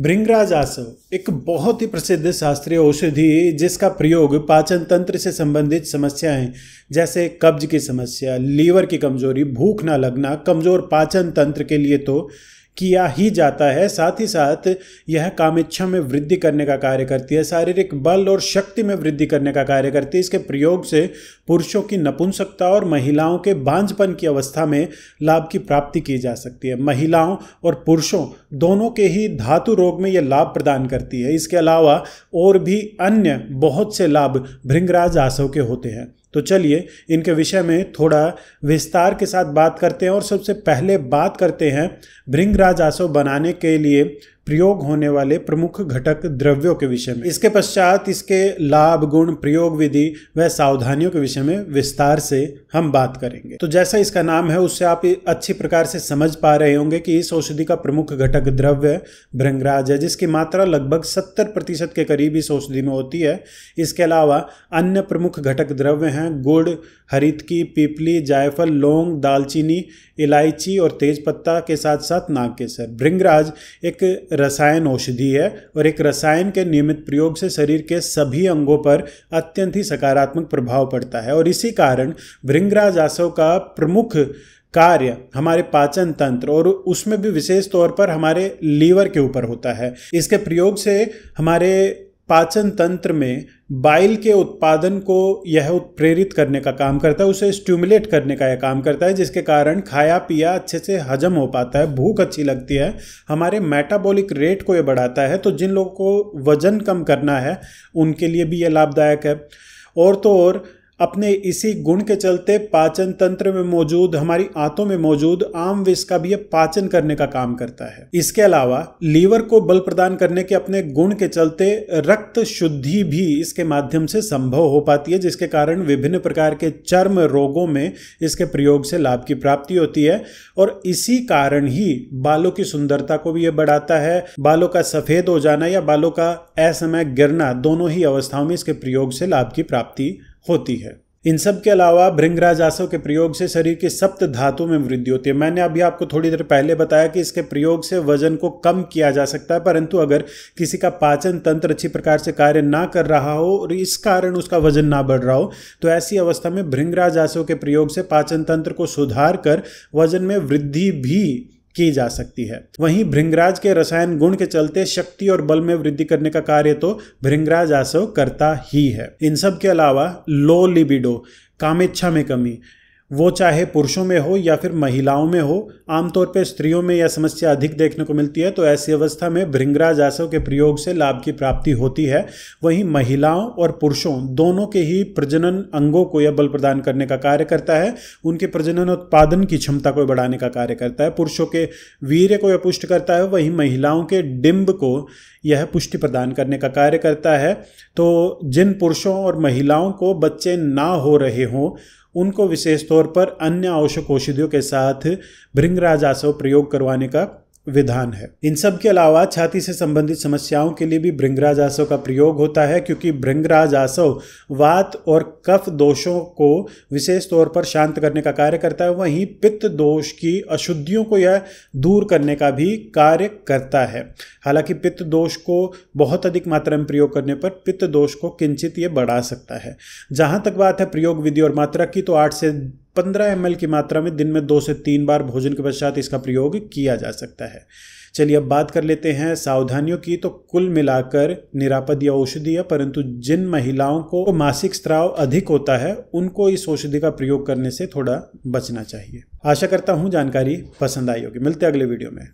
भृंगराज आसव एक बहुत ही प्रसिद्ध शास्त्रीय औषधि जिसका प्रयोग पाचन तंत्र से संबंधित समस्याएं जैसे कब्ज की समस्या लीवर की कमजोरी भूख ना लगना कमजोर पाचन तंत्र के लिए तो किया ही जाता है साथ ही साथ यह कामेच्छा में वृद्धि करने का कार्य करती है शारीरिक बल और शक्ति में वृद्धि करने का कार्य करती है इसके प्रयोग से पुरुषों की नपुंसकता और महिलाओं के बांझपन की अवस्था में लाभ की प्राप्ति की जा सकती है महिलाओं और पुरुषों दोनों के ही धातु रोग में यह लाभ प्रदान करती है इसके अलावा और भी अन्य बहुत से लाभ भृंगराज आसव के होते हैं तो चलिए इनके विषय में थोड़ा विस्तार के साथ बात करते हैं और सबसे पहले बात करते हैं भृंगराज आसो बनाने के लिए प्रयोग होने वाले प्रमुख घटक द्रव्यों के विषय में इसके पश्चात इसके लाभ गुण प्रयोग विधि व सावधानियों के विषय में विस्तार से हम बात करेंगे तो जैसा इसका नाम है उससे आप अच्छी प्रकार से समझ पा रहे होंगे कि इस औषधि का प्रमुख घटक द्रव्य भृंगराज है जिसकी मात्रा लगभग सत्तर प्रतिशत के करीब इस औषधि में होती है इसके अलावा अन्य प्रमुख घटक द्रव्य हैं गुड़ हरित की पीपली जायफल लौंग दालचीनी इलायची और तेजपत्ता के साथ साथ नागकेसर भृंगराज एक रसायन औषधि है और एक रसायन के नियमित प्रयोग से शरीर के सभी अंगों पर अत्यंत ही सकारात्मक प्रभाव पड़ता है और इसी कारण भृंगराज आसव का प्रमुख कार्य हमारे पाचन तंत्र और उसमें भी विशेष तौर पर हमारे लीवर के ऊपर होता है इसके प्रयोग से हमारे पाचन तंत्र में बाइल के उत्पादन को यह उत्प्रेरित करने का काम करता है उसे स्टिमुलेट करने का यह काम करता है जिसके कारण खाया पिया अच्छे से हजम हो पाता है भूख अच्छी लगती है हमारे मेटाबॉलिक रेट को यह बढ़ाता है तो जिन लोगों को वजन कम करना है उनके लिए भी यह लाभदायक है और तो और अपने इसी गुण के चलते पाचन तंत्र में मौजूद हमारी आंतों में मौजूद आम विष का भी ये पाचन करने का काम करता है इसके अलावा लीवर को बल प्रदान करने के अपने गुण के चलते रक्त शुद्धि भी इसके माध्यम से संभव हो पाती है जिसके कारण विभिन्न प्रकार के चर्म रोगों में इसके प्रयोग से लाभ की प्राप्ति होती है और इसी कारण ही बालों की सुंदरता को भी यह बढ़ाता है बालों का सफेद हो जाना या बालों का असमय गिरना दोनों ही अवस्थाओं में इसके प्रयोग से लाभ की प्राप्ति होती है इन सब के अलावा भृंगराज आसव के प्रयोग से शरीर की सप्त धातु में वृद्धि होती है मैंने अभी आपको थोड़ी देर पहले बताया कि इसके प्रयोग से वजन को कम किया जा सकता है परंतु अगर किसी का पाचन तंत्र अच्छी प्रकार से कार्य ना कर रहा हो और इस कारण उसका वजन ना बढ़ रहा हो तो ऐसी अवस्था में भृंगराज आसव के प्रयोग से पाचन तंत्र को सुधार कर वजन में वृद्धि भी की जा सकती है वहीं भृंगराज के रसायन गुण के चलते शक्ति और बल में वृद्धि करने का कार्य तो भृंगराज आसव करता ही है इन सब के अलावा लो लिबिडो कामेच्छा में कमी वो चाहे पुरुषों में हो या फिर महिलाओं में हो आमतौर पर स्त्रियों में यह समस्या अधिक देखने को मिलती है तो ऐसी अवस्था में भृंगराज आसव के प्रयोग से लाभ की प्राप्ति होती है वहीं महिलाओं और पुरुषों दोनों के ही प्रजनन अंगों को यह बल प्रदान करने का कार्य करता है उनके प्रजनन उत्पादन की क्षमता को बढ़ाने का कार्य करता है पुरुषों के वीर्य को यह पुष्ट करता है वहीं महिलाओं के डिम्ब को यह पुष्टि प्रदान करने का कार्य करता है तो जिन पुरुषों और महिलाओं को बच्चे ना हो रहे हों उनको विशेष तौर पर अन्य औषध औषधियों के साथ भृंगराजासव प्रयोग करवाने का विधान है इन सब के अलावा छाती से संबंधित समस्याओं के लिए भी भृंगराज आसव का प्रयोग होता है क्योंकि भृंगराज आसव वात और कफ दोषों को विशेष तौर पर शांत करने का कार्य करता है वहीं पित्त दोष की अशुद्धियों को यह दूर करने का भी कार्य करता है हालांकि पित्त दोष को बहुत अधिक मात्रा में प्रयोग करने पर पित्त दोष को किंचित ये बढ़ा सकता है जहाँ तक बात है प्रयोग विधि और मात्रा की तो आठ से पंद्रह एम की मात्रा में दिन में दो से तीन बार भोजन के पश्चात इसका प्रयोग किया जा सकता है चलिए अब बात कर लेते हैं सावधानियों की तो कुल मिलाकर निरापद या औषधीय परंतु जिन महिलाओं को मासिक स्त्राव अधिक होता है उनको इस औषधि का प्रयोग करने से थोड़ा बचना चाहिए आशा करता हूँ जानकारी पसंद आई होगी मिलते अगले वीडियो में